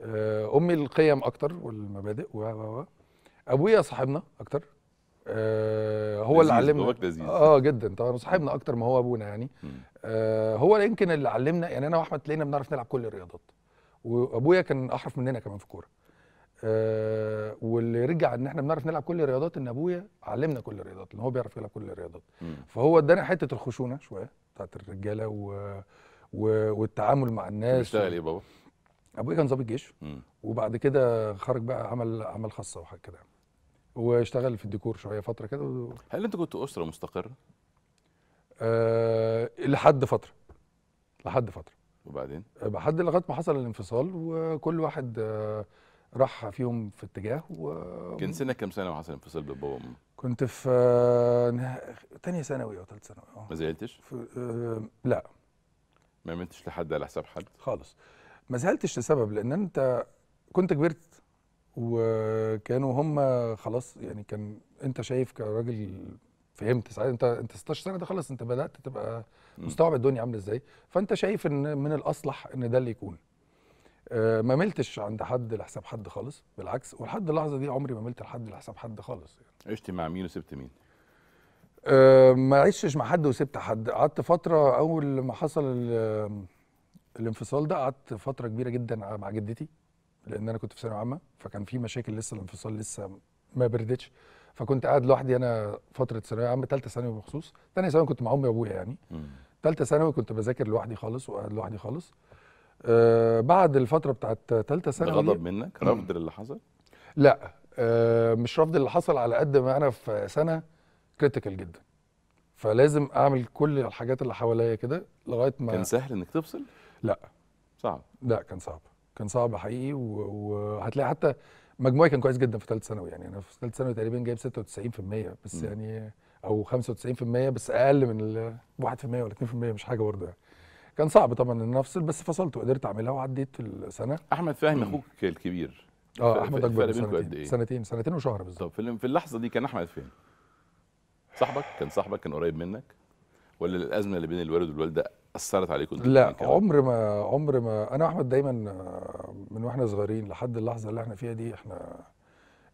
آه، امي القيم اكتر والمبادئ و و ابويا صاحبنا اكتر آه هو اللي علمنا اه جدا طبعا صاحبنا اكتر ما هو ابونا يعني آه هو يمكن اللي علمنا يعني انا واحمد تلاقينا بنعرف نلعب كل الرياضات وابويا كان احرف مننا كمان في الكوره آه واللي رجع ان احنا بنعرف نلعب كل الرياضات ان ابويا علمنا كل الرياضات لان هو بيعرف يلعب كل الرياضات مم. فهو ادانا حته الخشونه شويه بتاعت الرجاله و... و... والتعامل مع الناس بيشتغل ايه بابا؟ ابويا كان ضابط جيش وبعد كده خرج بقى عمل اعمال خاصه وحاجه كده يعني. واشتغل في الديكور شويه فتره كده و... هل انت كنت اسره مستقره؟ أه لحد فتره لحد فتره وبعدين؟ لحد لغايه ما حصل الانفصال وكل واحد أه راح فيهم في اتجاه و كان سنك كام سنه وحصل انفصال بابا وماما؟ كنت في آه، تانية ثانوي او ثالث ثانوي اه ما زعلتش؟ أه لا ما عملتش لحد على حساب حد؟ خالص ما زهلتش لسبب لان انت كنت كبرت وكانوا هم خلاص يعني كان انت شايف كراجل فهمت ساعات انت انت 16 سنه ده خلاص انت بدات تبقى مستوعب الدنيا عامله ازاي فانت شايف ان من الاصلح ان ده اللي يكون آه، ما ملتش عند حد لحساب حد خالص بالعكس ولحد اللحظه دي عمري ما ملت لحد لحساب حد خالص يعني. عشت مع مين وسبت مين؟ أه ما عشتش مع حد وسبت حد قعدت فتره اول ما حصل الانفصال ده قعدت فتره كبيره جدا مع جدتي لان انا كنت في ثانويه عامه فكان في مشاكل لسه الانفصال لسه ما بردتش فكنت قاعد لوحدي انا فتره ثانويه عامه ثالثه ثانوي بخصوص ثانيه ثانوي كنت مع امي وابويا يعني ثالثه ثانوي كنت بذاكر لوحدي خالص وقاعد لوحدي خالص آه بعد الفتره بتاعت ثالثه ثانوي غضب منك رفض للي حصل لا آه مش رفض اللي حصل على قد ما انا في سنه كريتيكال جدا فلازم اعمل كل الحاجات اللي حواليا كده لغايه ما كان سهل انك تفصل لا صعب لا كان صعب كان صعب حقيقي وهتلاقي حتى مجموعي كان كويس جدا في ثالثه ثانوي يعني انا في ثالثه ثانوي تقريبا جايب 96% بس م. يعني او 95% بس اقل من ال 1% ولا 2% مش حاجه برضه يعني كان صعب طبعا ان انا افصل بس فصلت وقدرت اعملها وعديت السنه احمد فاهم اخوك الكبير اه احمد اكبر سنتين. إيه؟ سنتين سنتين وشهر بالظبط طب في اللحظه دي كان احمد فين؟ صاحبك كان صاحبك كان قريب منك ولا الازمه اللي بين الوالد والوالده اثرت عليكم لا عمر ما عمر ما انا واحمد دايما آه، من واحنا صغيرين لحد اللحظه اللي احنا فيها دي احنا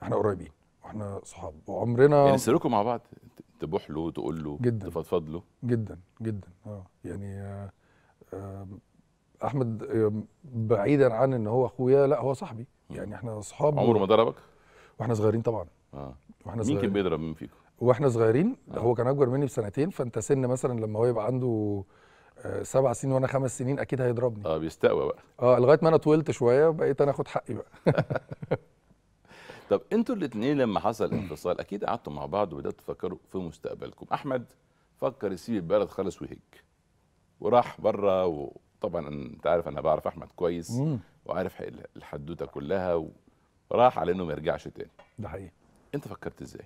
احنا قريبين واحنا صحاب وعمرنا يعني سركم مع بعض تبوح له تقول له جدا تفضفض له جدا جدا اه يعني آه، آه، احمد بعيدا عن ان هو اخويا لا هو صاحبي يعني احنا اصحاب عمره ما ضربك واحنا صغيرين طبعا اه واحنا صغيرين مين كان بيضرب مين فيكم واحنا صغيرين آه. هو كان اكبر مني بسنتين فانت سن مثلا لما هو يبقى عنده آه، سبع سنين وانا خمس سنين اكيد هيضربني اه بيستقوى بقى اه لغايه ما انا طولت شويه بقيت انا اخد حقي بقى طب انتوا الاثنين لما حصل الانفصال اكيد قعدتوا مع بعض وبداتوا تفكروا في مستقبلكم احمد فكر يسيب البلد خالص ويهج وراح بره وطبعا انت عارف انا بعرف احمد كويس وعارف الحدوته كلها وراح على انه ما يرجعش تاني ده حقيقي انت فكرت ازاي